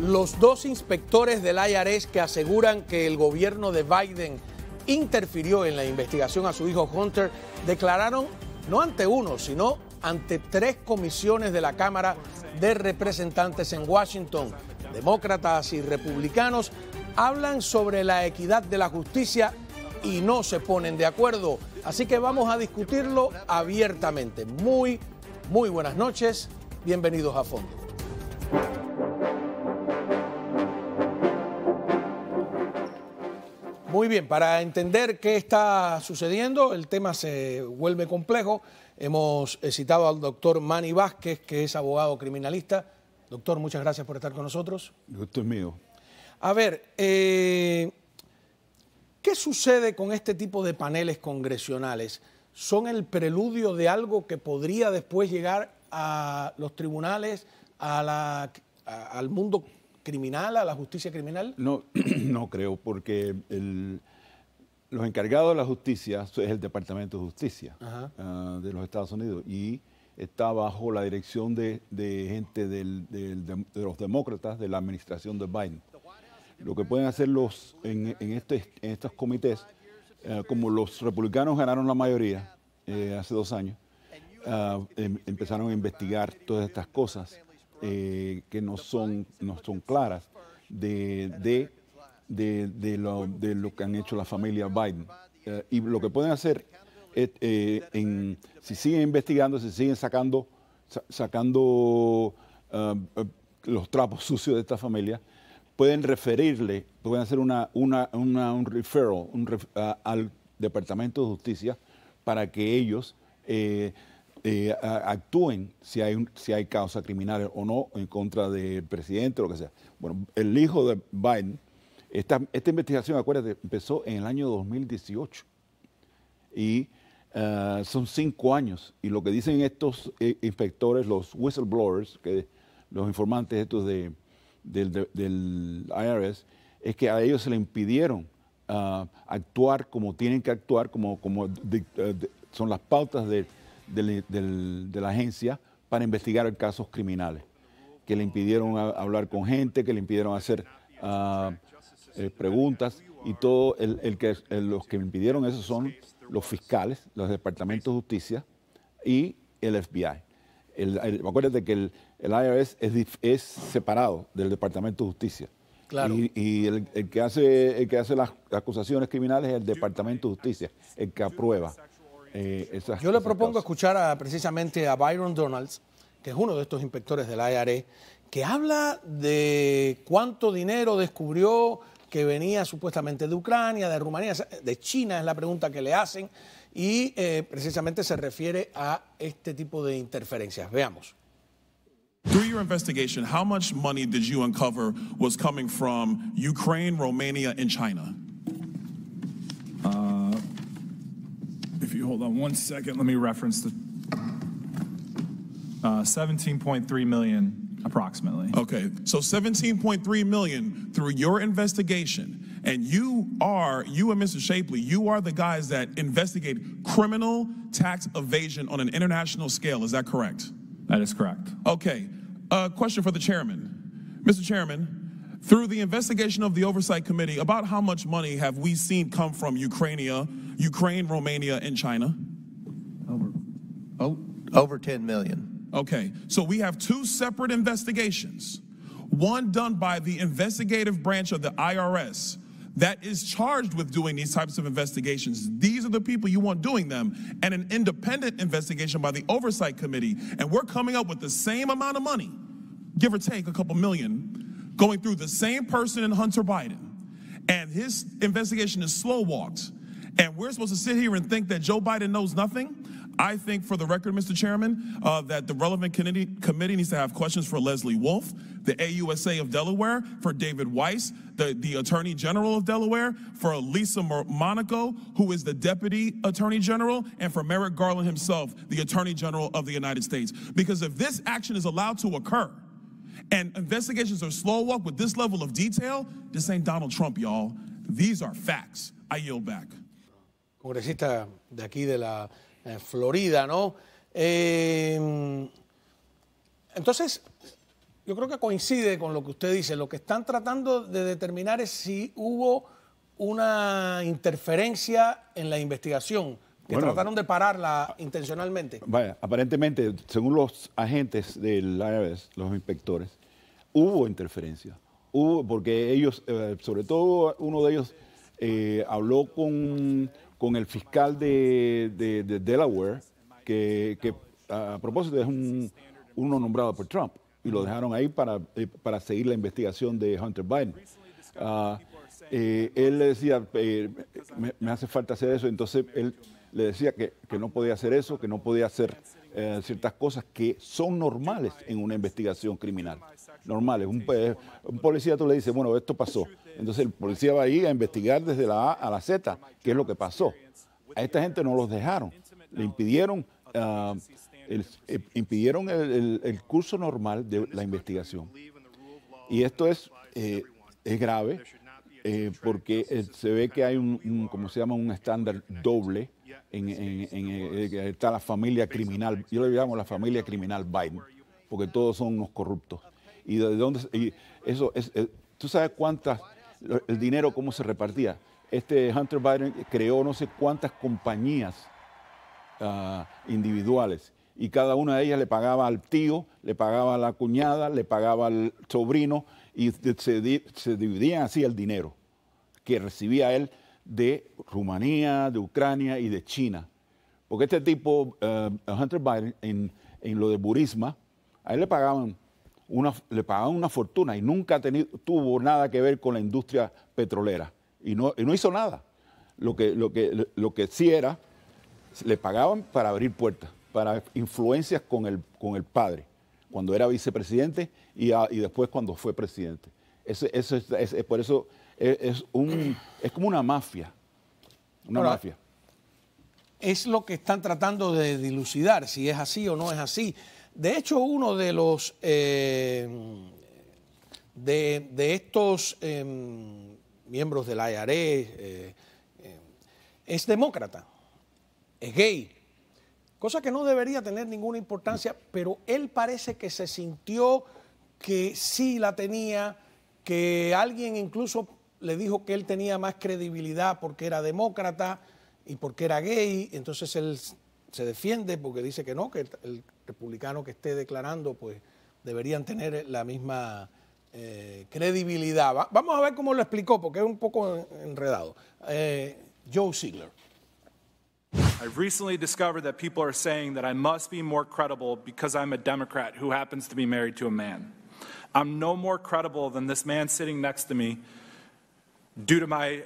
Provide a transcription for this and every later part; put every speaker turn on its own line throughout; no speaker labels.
Los dos inspectores del IRS que aseguran que el gobierno de Biden interfirió en la investigación a su hijo Hunter declararon no ante uno, sino ante tres comisiones de la Cámara de Representantes en Washington. Demócratas y republicanos hablan sobre la equidad de la justicia y no se ponen de acuerdo. Así que vamos a discutirlo abiertamente. Muy, muy buenas noches. Bienvenidos a fondo. Muy bien, para entender qué está sucediendo, el tema se vuelve complejo. Hemos citado al doctor Manny Vázquez, que es abogado criminalista. Doctor, muchas gracias por estar con nosotros.
Gusto es mío.
A ver, eh, ¿qué sucede con este tipo de paneles congresionales? ¿Son el preludio de algo que podría después llegar a los tribunales, al mundo criminal, a la justicia criminal?
No, no creo, porque los encargados de la justicia es el Departamento de Justicia ah, de los Estados Unidos y está bajo la dirección de, gente de, los demócratas de la administración de Biden. Lo que pueden hacer los en, este, en estos comités, eh, como los republicanos ganaron la mayoría eh, hace dos años, ah, em, empezaron a investigar todas estas cosas eh, que no son, no son claras de, de, lo, que han hecho la familia Biden. Eh, y lo que pueden hacer, eh, en, si siguen investigando, si siguen sacando, sacando los trapos sucios de esta familia, pueden referirle, pueden hacer una, un referral al Departamento de Justicia para que ellos... Eh, actúen si hay, si hay causa criminal o no en contra del presidente o lo que sea. Bueno, el hijo de Biden, esta, esta investigación, acuérdate, empezó en el año 2018 y ah, son cinco años. Y lo que dicen estos eh, inspectores, los whistleblowers, que, los informantes estos de, del, IRS, es que a ellos se le impidieron ah, actuar como tienen que actuar, como, como ah, son las pautas de de la agencia para investigar casos criminales, que le impidieron hablar con gente, que le impidieron hacer ah, eh, preguntas y todo. El, que, los que impidieron eso son los fiscales, los departamentos de justicia y el FBI. acuérdate que el, IRS es, separado del Departamento de Justicia. Y, el, que hace, el que hace las acusaciones criminales
es el Departamento de Justicia, el que aprueba. Eh, Yo le propongo escuchar a, precisamente a Byron Donalds, que es uno de estos inspectores de la IRA, que habla de cuánto dinero descubrió que venía supuestamente de Ucrania, de Rumanía, de China, es la pregunta que le hacen, y eh, precisamente se refiere a este tipo de interferencias.
Veamos. your investigation, how much money did you uncover was coming from Romania, China? hold on one second. Let me reference the uh, 17.3 million approximately. Okay, so 17.3 million through your investigation, and you are you and Mr. Shapley, you are the guys that investigate criminal tax evasion on an international scale. Is that correct? That is correct. Okay, uh, question for the chairman, Mr. Chairman. Through the investigation of the Oversight Committee, about how much money have we seen come from Ukraine Ukraine, Romania, and China? Over. Oh, over 10 million. Okay. So we have two separate investigations. One done by the investigative branch of the IRS that is charged with doing these types of investigations. These are the people you want doing them, and an independent investigation by the Oversight Committee. And we're coming up with the same amount of money, give or take a couple million, going through the same person in Hunter Biden. And his investigation is slow walked. And we're supposed to sit here and think that Joe Biden knows nothing? I think, for the record, Mr. Chairman, uh, that the relevant committee, committee needs to have questions for Leslie Wolf, the AUSA of Delaware, for David Weiss, the, the Attorney General of Delaware, for Lisa Monaco, who is the Deputy Attorney General, and for Merrick Garland himself, the Attorney General of the United States. Because if this action is allowed to occur, and investigations are slow walk with this level of detail, this ain't Donald Trump, y'all. These are facts. I yield back. congresista de aquí de la eh, Florida, ¿no?
Em, entonces, yo creo que coincide con lo que usted dice. Lo que están tratando de determinar es si hubo una interferencia en la investigación, que trataron de pararla intencionalmente. Vaya,
aparentemente, según los agentes del IRS, los inspectores, hubo interferencia. Hubo, porque ellos, eh, sobre todo uno de ellos, eh, habló con con el fiscal de, Delaware, que, a propósito es uno nombrado por Trump, y lo dejaron ahí para, eh, seguir la investigación de Hunter Biden. Ah, eh, él le decía, eh, me, hace falta hacer eso, entonces él le decía que, que no podía hacer eso, que no podía hacer eh, ciertas cosas que son normales en una investigación criminal. Normales. Un, policía tú le dices, bueno, esto pasó. Entonces el policía va ahí a investigar desde la A a la Z qué es lo que pasó. A esta gente no los dejaron. Le impidieron, ah, el, eh, impidieron el, curso normal de la investigación. Y esto es, eh, es grave eh, porque eh, se ve que hay un, como se llama, un estándar doble. En, eh, está la familia criminal, yo le llamo la familia criminal Biden, porque todos son unos corruptos. ¿Y de dónde? eso es, ¿Tú sabes cuántas, el dinero cómo se repartía? Este Hunter Biden creó no sé cuántas compañías ah, individuales y cada una de ellas le pagaba al tío, le pagaba a la cuñada, le pagaba al sobrino, y se, dividían así el dinero que recibía él de Rumanía, de Ucrania y de China. Porque este tipo, eh, Hunter Biden, en, lo de Burisma, a él le pagaban una, le pagaban una fortuna y nunca tuvo nada que ver con la industria petrolera. Y no, hizo nada. Lo que, sí era, le pagaban para abrir puertas, para influencias con el padre cuando era vicepresidente ah, y, después cuando fue presidente. es, por eso es, un, es como una mafia,
una mafia. Es lo que están tratando de dilucidar, si es así o no es así. De hecho, uno de los eh, de, estos em, miembros del IRE eh, em, es demócrata, es gay cosa que no debería tener ninguna importancia, pero él parece que se sintió que sí la tenía, que alguien incluso le dijo que él tenía más credibilidad porque era demócrata y porque era gay, entonces él se defiende porque dice que no, que el republicano que esté declarando pues deberían tener la misma eh, credibilidad. vamos a ver cómo lo explicó porque es un poco enredado. Eh, Joe
Ziegler. I've recently discovered that people are saying that I must be more credible because I'm a Democrat who happens to be married to a man. I'm no more credible than this man sitting next to me due to my,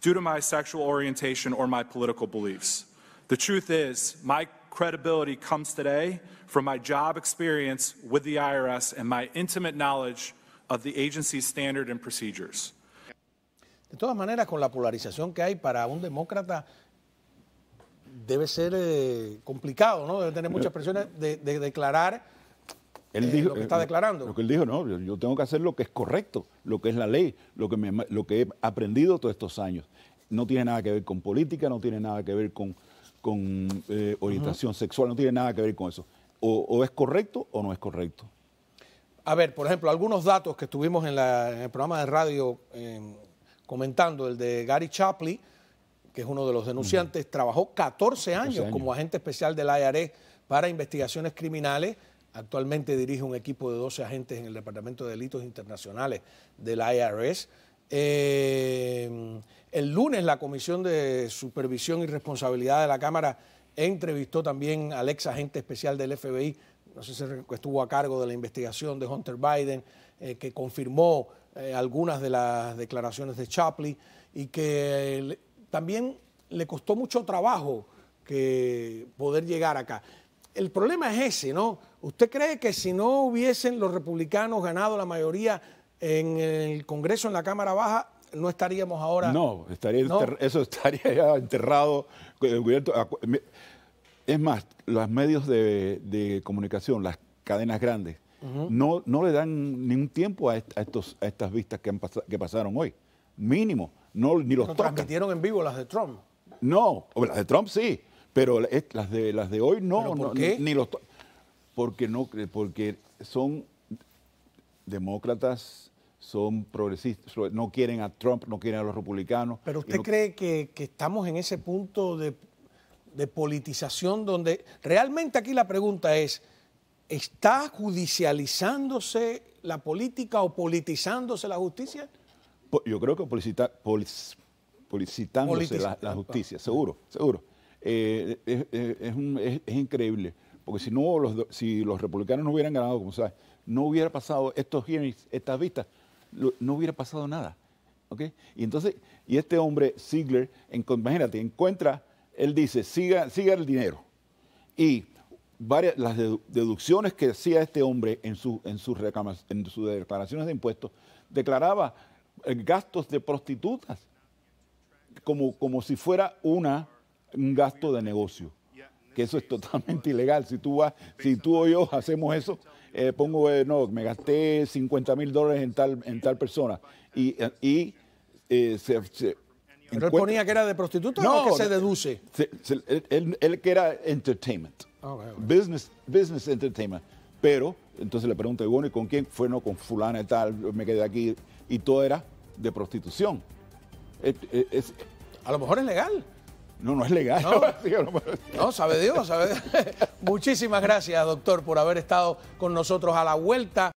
due to my sexual orientation or my political beliefs. The truth is, my credibility comes today from my job experience with the IRS and my intimate knowledge of the agency's standard and procedures.
De todas maneras, con la polarización que hay para un demócrata, debe ser eh, complicado, ¿no? Debe tener muchas presiones de, declarar
eh, lo que eh, está declarando. Lo que él dijo, no, yo tengo que hacer lo que es correcto, lo que es la ley, lo que, lo que he aprendido todos estos años. No tiene nada que ver con política, no tiene nada que ver con, orientación sexual, no tiene nada que ver con eso. O, es correcto o no es correcto.
A ver, por ejemplo, algunos datos que estuvimos en, el programa de radio comentando, el de Gary Chapley, que es uno de los denunciantes, trabajó 14 años, como agente especial del IRS e para investigaciones criminales. Actualmente dirige un equipo de 12 agentes en el Departamento de Delitos Internacionales del IRS. E. Eh, el lunes la Comisión de Supervisión y Responsabilidad de la Cámara entrevistó también al ex agente especial del FBI, no sé si estuvo a cargo de la investigación de Hunter Biden, eh, que confirmó eh, algunas de las declaraciones de Chapley y que también le costó mucho trabajo que poder llegar acá. El problema es ese, ¿no? ¿Usted cree que si no hubiesen los republicanos ganado la mayoría en el Congreso, en la Cámara Baja, no estaríamos ahora. No,
estaría eso estaría ya enterrado, eh, Es más, los medios de, comunicación, las cadenas grandes, no, no le dan ningún tiempo a, estos, a estas vistas que, que pasaron hoy. Mínimo no, ni los transmitieron en vivo las de Trump? No, las de Trump sí, pero las de, las de hoy no, por qué? Ni, los porque no porque son demócratas, son progresistas, no quieren a Trump, no quieren a los republicanos. Pero usted cree
que, que, estamos en ese punto de, de politización donde realmente aquí la pregunta es, ¿está judicializándose la política o politizándose la justicia?
Yo creo que publicita, publicitándose la, justicia, seguro, seguro. Eh, es, increíble, porque si no, los, si los republicanos no hubieran ganado, como sabes, no hubiera pasado estos hearings, estas vistas, no hubiera pasado nada. ¿okay? Y entonces, y este hombre, Ziegler, imagínate, encuentra, él dice, siga, siga el dinero. Y varias, las deducciones que hacía este hombre en, su, en, sus en sus declaraciones de impuestos, declaraba eh, gastos de prostitutas, como, como si fuera una, un gasto de negocio, que eso es totalmente ilegal. Si tú, vas, si tú o yo hacemos eso, eh, pongo, eh, no, me gasté 50 mil dólares en tal, en tal persona y, se, ponía que era
de prostituta no, que se deduce?
él, que era entertainment. Ah, business, business entertainment. Pero entonces le pregunté, bueno, ¿y con quién? Fue no con fulana y tal, me quedé aquí. Y todo era de prostitución. Eh, eh, a
lo mejor es legal.
No, no es legal.
No, sabe Dios, sabe Dios. Muchísimas gracias, doctor, por haber estado con nosotros a la vuelta.